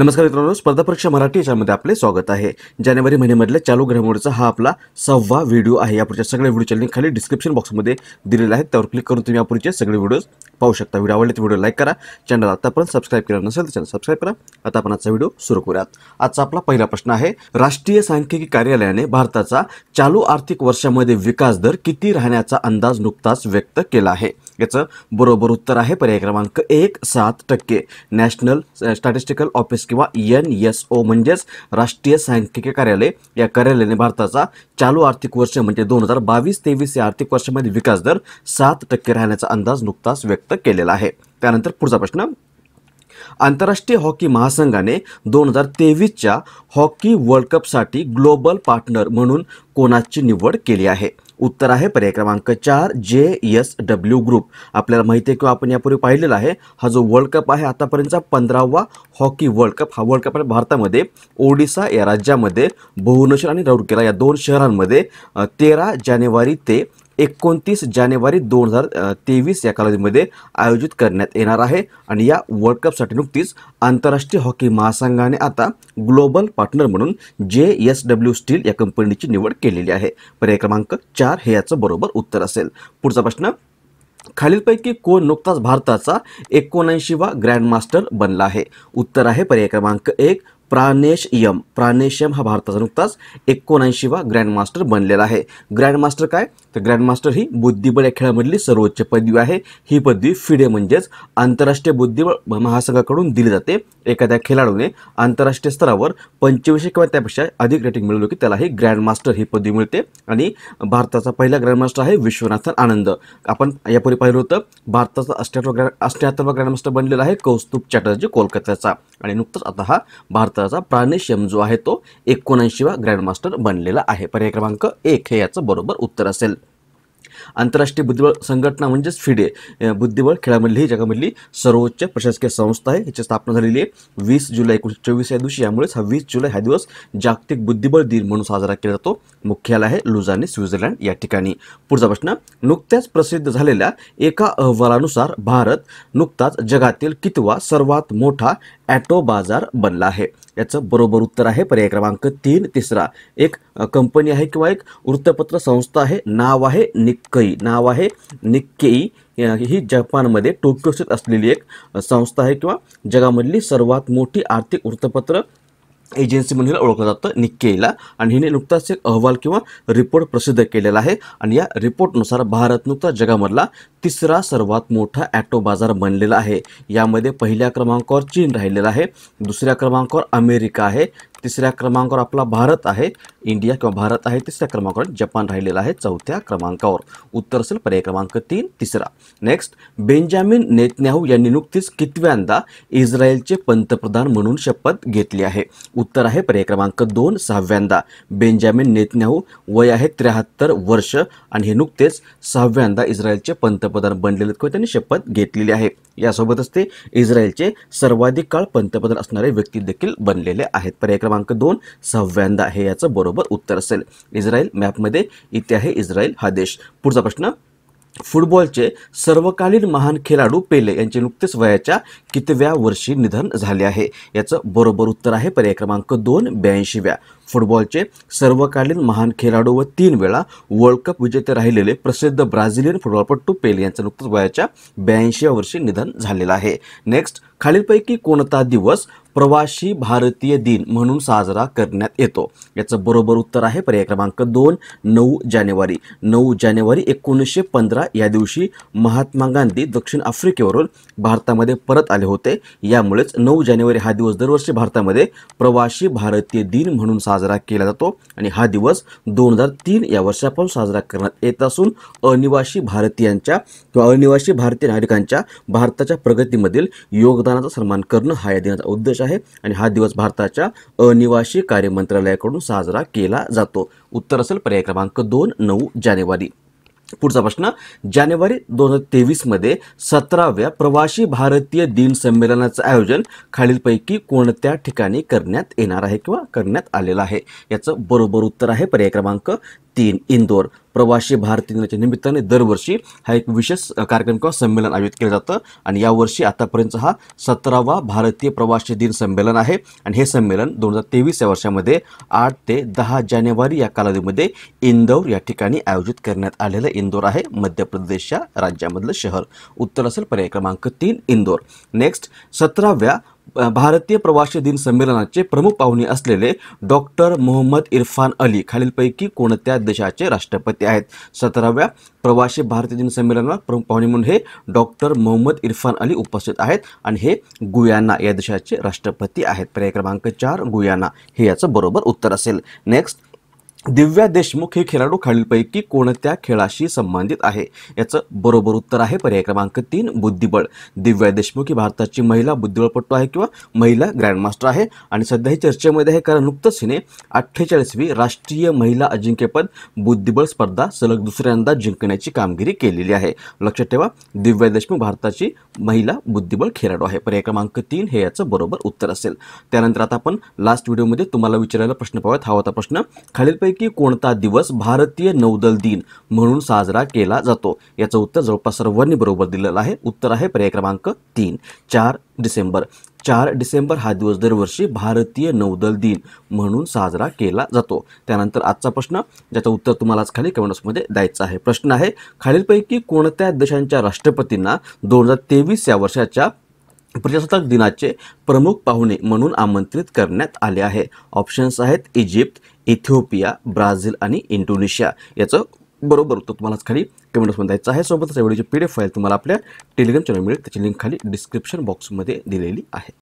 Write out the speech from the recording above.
नमस्कार मित्रांनो स्पर्धा परीक्षा मराठी याच्यामध्ये आपले स्वागत आहे जानेवारी महिन्यामधल्या चालू घडामोडीचा हा आपला सव्वा व्हिडिओ आहे यापुढच्या सगळ्या व्हिडिओच्या लिंक खाली डिस्क्रिप्शन बॉक्समध्ये दिलेला आहे त्यावर क्लिक करून तुम्ही यापुढचे सगळे व्हिडिओज पाहू शकता व्हिडिओ आवडले तर व्हिडिओ लाईक करा चॅनल आतापर्यंत सबस्क्राईब केला नसेल तर चॅनल सबस्क्राईब करा आता आपण आजचा व्हिडिओ सुरू करूयात आजचा आपला पहिला प्रश्न आहे राष्ट्रीय सांख्यिकी कार्यालयाने भारताचा चालू आर्थिक वर्षामध्ये विकास दर किती राहण्याचा अंदाज नुकताच व्यक्त केला आहे याचं बरोबर उत्तर आहे पर्याय क्रमांक एक सात टक्के नॅशनल स्टॅटिस्टिकल ऑफिस किंवा एन एस ओ म्हणजेच राष्ट्रीय सांख्यिकी कार्यालय या कार्यालयाने भारताचा चालू आर्थिक वर्ष म्हणजे दोन हजार बावीस तेवीस या आर्थिक वर्षामध्ये विकास दर सात टक्के राहण्याचा अंदाज नुकताच व्यक्त केलेला आहे त्यानंतर पुढचा प्रश्न आंतरराष्ट्रीय हॉकी महासंघाने दोन हजार तेवीसच्या हॉकी वर्ल्ड कपसाठी ग्लोबल पार्टनर म्हणून कोणाची निवड केली आहे उत्तर आहे पर्याय क्रमांक चार जे एस डब्ल्यू ग्रुप आपल्याला माहिती आहे किंवा आपण यापूर्वी पाहिलेला आहे हा जो वर्ल्ड कप आहे आतापर्यंतचा पंधरावा हॉकी वर्ल्ड कप हा वर्ल्ड कप आहे भारतामध्ये ओडिसा या राज्यामध्ये भुवनेश्वर आणि रौरकेला या दोन शहरांमध्ये तेरा जानेवारी ते एकोणतीस जानेवारी दोन हजार तेवीस या कालावधीमध्ये आयोजित करण्यात येणार आहे आणि या वर्ल्ड कपसाठी नुकतीच आंतरराष्ट्रीय हॉकी महासंघाने आता ग्लोबल पार्टनर म्हणून जे एस डब्ल्यू स्टील या कंपनीची निवड केलेली आहे पर्याय क्रमांक चार हे याचं बरोबर उत्तर असेल पुढचा प्रश्न खालीलपैकी कोण नुकताच भारताचा एकोणऐंशी वा ग्रँडमास्टर बनला आहे उत्तर आहे पर्याय क्रमांक एक प्राणेश यम प्राणेश यम हा भारताचा नुकताच एकोणऐंशी वा ग्रँडमास्टर बनलेला आहे ग्रँडमास्टर काय तर ग्रँडमास्टर ही बुद्धिबळ या खेळामधली सर्वोच्च पदवी आहे ही पदवी फिडे म्हणजेच आंतरराष्ट्रीय बुद्धिबळ महासंघाकडून दिली जाते एखाद्या खेळाडूने आंतरराष्ट्रीय स्तरावर पंचवीसशे किंवा त्यापेक्षा अधिक रेटिंग मिळवलं की त्याला ही ग्रँडमास्टर ही पदवी मिळते आणि भारताचा पहिला ग्रँडमास्टर आहे विश्वनाथन आनंद आपण यापूर्वी पाहिलं होतं भारताचा अष्ट्याहत्तर ग्रँड अष्ट्याहत्तरवा ग्रँडमास्टर बनलेला आहे कौस्तुभ चॅटर्जी कोलकात्याचा आणि नुकतंच आता हा भारताचा प्राणेशम जो आहे तो एकोणऐंशीवा ग्रँडमास्टर बनलेला आहे पर्याय क्रमांक एक हे याचं बरोबर उत्तर असेल आंतरराष्ट्रीय बुद्धिबळ संघटना म्हणजेच फिडे बुद्धिबळ खेळामधली ही जगामधली सर्वोच्च प्रशासकीय संस्था आहे याची स्थापना झालेली आहे वीस जुलै एकोणीसशे चोवीस या दिवशी यामुळेच हा वीस जुलै हा दिवस जागतिक बुद्धिबळ दिन म्हणून साजरा केला जातो मुख्यालय आहे लुझाने स्वित्झर्लंड या ठिकाणी पुढचा प्रश्न नुकत्याच प्रसिद्ध झालेल्या एका अहवालानुसार भारत नुकताच जगातील कितवा सर्वात मोठा ॲटो बाजार बनला आहे याचं बरोबर उत्तर आहे पर्याय क्रमांक तीन तिसरा एक कंपनी आहे किंवा एक वृत्तपत्र संस्था आहे नाव आहे निक निक्कई नाव आहे निक्केई ही जपानमध्ये टोकियो असलेली एक संस्था आहे किंवा जगामधली सर्वात मोठी आर्थिक वृत्तपत्र एजन्सी म्हणून ओळखलं जातं निक्केईला आणि हिने नुकताच एक अहवाल किंवा रिपोर्ट प्रसिद्ध केलेला आहे आणि या रिपोर्टनुसार भारत नुकता जगामधला तिसरा सर्वात मोठा ॲटो बाजार बनलेला आहे यामध्ये पहिल्या क्रमांकावर चीन राहिलेला आहे दुसऱ्या क्रमांकावर अमेरिका आहे तिसऱ्या क्रमांकावर आपला भारत आहे इंडिया किंवा भारत आहे तिसऱ्या क्रमांकावर जपान राहिलेला आहे चौथ्या क्रमांकावर उत्तर असेल पर्याय क्रमांक तीन तिसरा नेक्स्ट बेंजामिन नेतन्याहू यांनी नुकतीच कितव्यांदा इस्रायलचे पंतप्रधान म्हणून शपथ घेतली आहे उत्तर आहे पर्याय क्रमांक दोन सहाव्यांदा बेंजामिन नेतन्याहू वय आहे त्र्याहत्तर वर्ष आणि हे नुकतेच सहाव्यांदा इस्रायलचे पंतप्रधान बनलेले किंवा त्यांनी शपथ घेतलेली आहे यासोबतच ते इस्रायलचे सर्वाधिक काळ पंतप्रधान असणारे व्यक्ती देखील बनलेले आहेत पर्याय क्रमांक दोन सहाव्यांदा हे याचं बरोबर उत्तर असेल इस्रायल मॅपमध्ये इथे आहे इस्रायल हा देश पुढचा प्रश्न फुटबॉलचे सर्वकालीन महान खेळाडू पेले यांचे नुकतेच वयाच्या कितव्या वर्षी निधन झाले आहे याचं बरोबर उत्तर आहे पर्याय क्रमांक दोन ब्याऐंशीव्या फुटबॉलचे सर्वकालीन महान खेळाडू व तीन वेळा वर्ल्ड कप विजेते राहिलेले प्रसिद्ध ब्राझिलियन फुटबॉलपटू पेल यांचं नुकतंच वयाच्या ब्याऐंशी वर्षी निधन झालेलं आहे नेक्स्ट खालीलपैकी कोणता दिवस प्रवासी भारतीय दिन म्हणून साजरा करण्यात येतो याचं बरोबर उत्तर आहे पर्याय क्रमांक दोन नऊ जानेवारी नऊ जानेवारी एकोणीसशे पंधरा या दिवशी महात्मा गांधी दक्षिण आफ्रिकेवरून भारतामध्ये परत आले होते यामुळेच नऊ जानेवारी हा दिवस दरवर्षी भारतामध्ये प्रवासी भारतीय दिन म्हणून साजरा साजरा केला जातो आणि हा दिवस दोन हजार तीन या वर्षापासून साजरा करण्यात येत असून अनिवासी भारतीयांच्या किंवा अनिवासी भारतीय नागरिकांच्या भारताच्या प्रगतीमधील योगदानाचा सन्मान करणं हा या दिनाचा उद्देश आहे आणि हा दिवस भारताच्या अनिवासी कार्य मंत्रालयाकडून साजरा केला जातो उत्तर असेल पर्याय क्रमांक दोन नऊ जानेवारी पुढचा प्रश्न जानेवारी दोन हजार तेवीसमध्ये सतराव्या प्रवासी भारतीय दिन संमेलनाचं आयोजन खालीलपैकी कोणत्या ठिकाणी करण्यात येणार आहे किंवा करण्यात आलेलं आहे याचं बरोबर उत्तर आहे पर्याय क्रमांक तीन इंदोर प्रवासी भारतीय दिनाच्या निमित्ताने दरवर्षी हा एक विशेष कार्यक्रम किंवा संमेलन आयोजित केलं जातं आणि यावर्षी आतापर्यंत हा सतरावा भारतीय प्रवासी दिन संमेलन आहे आणि हे संमेलन दोन हजार तेवीस या वर्षामध्ये आठ ते दहा जानेवारी या कालावधीमध्ये इंदौर या ठिकाणी आयोजित करण्यात आलेलं इंदोर आहे मध्य प्रदेशच्या राज्यामधलं शहर उत्तर असेल पर्याय क्रमांक तीन इंदोर नेक्स्ट सतराव्या भारतीय प्रवासी दिन संमेलनाचे प्रमुख पाहुणे असलेले डॉक्टर मोहम्मद इरफान अली खालीलपैकी कोणत्या देशाचे राष्ट्रपती आहेत सतराव्या प्रवासी भारतीय दिन संमेलनात प्रमुख पाहुणे म्हणून हे डॉक्टर मोहम्मद इरफान अली उपस्थित आहेत आणि हे गुयाना या देशाचे राष्ट्रपती आहेत पर्याय क्रमांक चार गुयाना हे याचं बरोबर उत्तर असेल नेक्स्ट दिव्या देशमुख हे खेळाडू खालीलपैकी कोणत्या खेळाशी संबंधित आहे याचं बरोबर उत्तर आहे पर्याय क्रमांक तीन बुद्धिबळ दिव्या देशमुख ही भारताची महिला बुद्धिबळपट्टू आहे किंवा महिला ग्रँडमास्टर आहे आणि सध्या ही चर्चेमध्ये आहे कारण नुकतंच हिने अठ्ठेचाळीसवी राष्ट्रीय महिला अजिंक्यपद बुद्धिबळ स्पर्धा सलग दुसऱ्यांदा जिंकण्याची कामगिरी केलेली आहे लक्षात ठेवा दिव्या देशमुख भारताची महिला बुद्धिबळ खेळाडू आहे पर्याय क्रमांक तीन हे याचं बरोबर उत्तर असेल त्यानंतर आता आपण लास्ट व्हिडिओमध्ये तुम्हाला विचारायला प्रश्न पाहूयात हा होता प्रश्न खालीलपैकी की कोणता दिवस भारतीय नौदल दिन म्हणून साजरा केला जातो याचं उत्तर जवळपास सर्वांनी बरोबर दिलेलं आहे उत्तर आहे पर्याय क्रमांक तीन चार डिसेंबर चार डिसेंबर हा दिवस दरवर्षी भारतीय नौदल दिन म्हणून साजरा केला जातो त्यानंतर आजचा प्रश्न ज्याचं उत्तर तुम्हाला आज खाली मध्ये द्यायचं आहे प्रश्न आहे खालीलपैकी कोणत्या देशांच्या राष्ट्रपतींना दोन हजार तेवीस या वर्षाच्या प्रजासत्ताक दिनाचे प्रमुख पाहुणे म्हणून आमंत्रित करण्यात आले आहे ऑप्शन्स आहेत इजिप्त इथिओपिया ब्राझील आणि इंडोनेशिया याचं बरोबर उत्तर तुम्हालाच खाली कमेंट्समध्ये द्यायचं आहे सोबतच व्हिडिओची पी डी एफ फाईल तुम्हाला आपल्या टेलिग्राम चॅनल मिळेल त्याची लिंक खाली डिस्क्रिप्शन बॉक्समध्ये दिलेली आहे